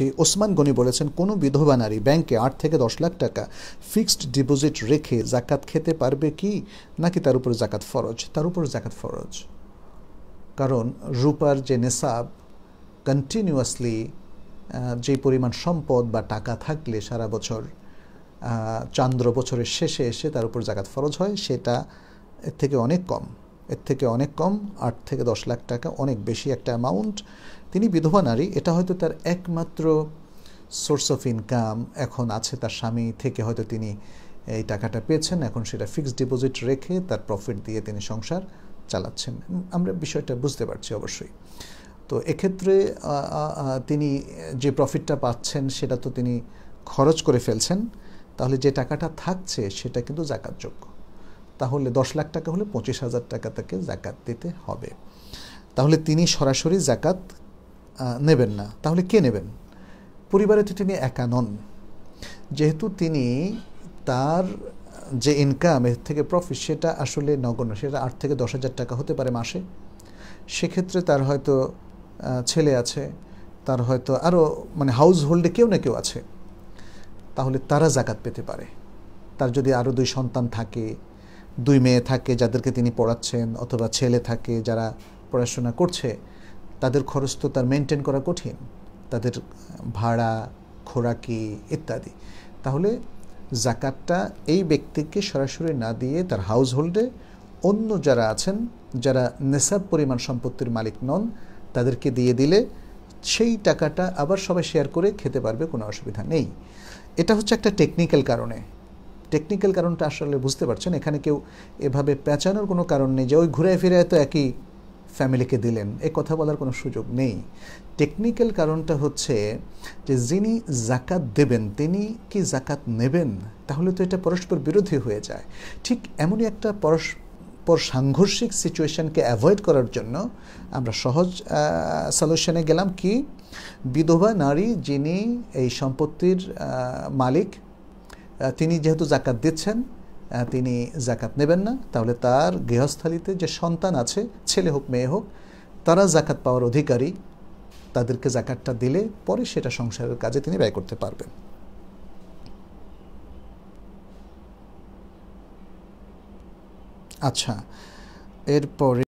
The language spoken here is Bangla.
সভাপতি ওসমান গনি বলেছেন কোনো বিধবা নারী ব্যাংকে আট থেকে দশ লাখ টাকা ফিক্সড ডিপোজিট রেখে জাকাত খেতে পারবে কি নাকি তার উপর জাকাত ফরজ তার উপর জাকাত ফরজ কারণ রূপার যে নেশাব কন্টিনিউয়াসলি যে পরিমাণ সম্পদ বা টাকা থাকলে সারা বছর চান্দ্র বছরের শেষে এসে তার উপর জাকাত ফরজ হয় সেটা এর থেকে অনেক কম এর থেকে অনেক কম আট থেকে দশ লাখ টাকা অনেক বেশি একটা অ্যামাউন্ট তিনি বিধবা নারী এটা হয়তো তার একমাত্র সোর্স অফ ইনকাম এখন আছে তার স্বামী থেকে হয়তো তিনি এই টাকাটা পেয়েছেন এখন সেটা ফিক্সড ডিপোজিট রেখে তার প্রফিট দিয়ে তিনি সংসার চালাচ্ছেন আমরা বিষয়টা বুঝতে পারছি অবশ্যই তো এক্ষেত্রে তিনি যে প্রফিটটা পাচ্ছেন সেটা তো তিনি খরচ করে ফেলছেন তাহলে যে টাকাটা থাকছে সেটা কিন্তু জাকাতযোগ্য তাহলে দশ লাখ টাকা হলে পঁচিশ হাজার টাকা তাকে জাকাত দিতে হবে তাহলে তিনি সরাসরি জাকাত নেবেন না তাহলে কে নেবেন পরিবারে তো তিনি একা নন যেহেতু তিনি তার যে ইনকাম এর থেকে প্রফিট সেটা আসলে নগণ্য সেটা আট থেকে দশ হাজার টাকা হতে পারে মাসে সেক্ষেত্রে তার হয়তো ছেলে আছে তার হয়তো আরও মানে হাউস হোল্ডে কেউ না কেউ আছে তাহলে তারা জাকাত পেতে পারে তার যদি আরও দুই সন্তান থাকে দুই মেয়ে থাকে যাদেরকে তিনি পড়াচ্ছেন অথবা ছেলে থাকে যারা পড়াশোনা করছে তাদের খরচ তো তার মেনটেন করা কঠিন তাদের ভাড়া খোরাকি ইত্যাদি তাহলে জাকাতটা এই ব্যক্তিকে সরাসরি না দিয়ে তার হাউস হোল্ডে অন্য যারা আছেন যারা নেশাব পরিমাণ সম্পত্তির মালিক নন তাদেরকে দিয়ে দিলে সেই টাকাটা আবার সবাই শেয়ার করে খেতে পারবে কোনো অসুবিধা নেই এটা হচ্ছে একটা টেকনিক্যাল কারণে টেকনিক্যাল কারণটা আসলে বুঝতে পারছেন এখানে কেউ এভাবে পেঁচানোর কোনো কারণ নেই যে ওই ঘুরে ফিরে তো একই ফ্যামিলিকে দিলেন এ কথা বলার কোনো সুযোগ নেই টেকনিক্যাল কারণটা হচ্ছে যে যিনি জাকাত দেবেন তিনি কি জাকাত নেবেন তাহলে তো এটা পরস্পর বিরোধী হয়ে যায় ঠিক এমনই একটা পরস্পর সাংঘর্ষিক সিচুয়েশনকে অ্যাভয়েড করার জন্য আমরা সহজ সলিউশনে গেলাম কি বিধবা নারী যিনি এই সম্পত্তির মালিক তিনি যেহেতু জাকাত দিচ্ছেন তিনি জাকাত নেবেন না তাহলে তার গৃহস্থালিতে যে সন্তান আছে ছেলে হোক মেয়ে হোক তারা জাকাত পাওয়ার অধিকারী তাদেরকে জাকাতটা দিলে পরে সেটা সংসারের কাজে তিনি ব্যয় করতে পারবেন আচ্ছা এরপরে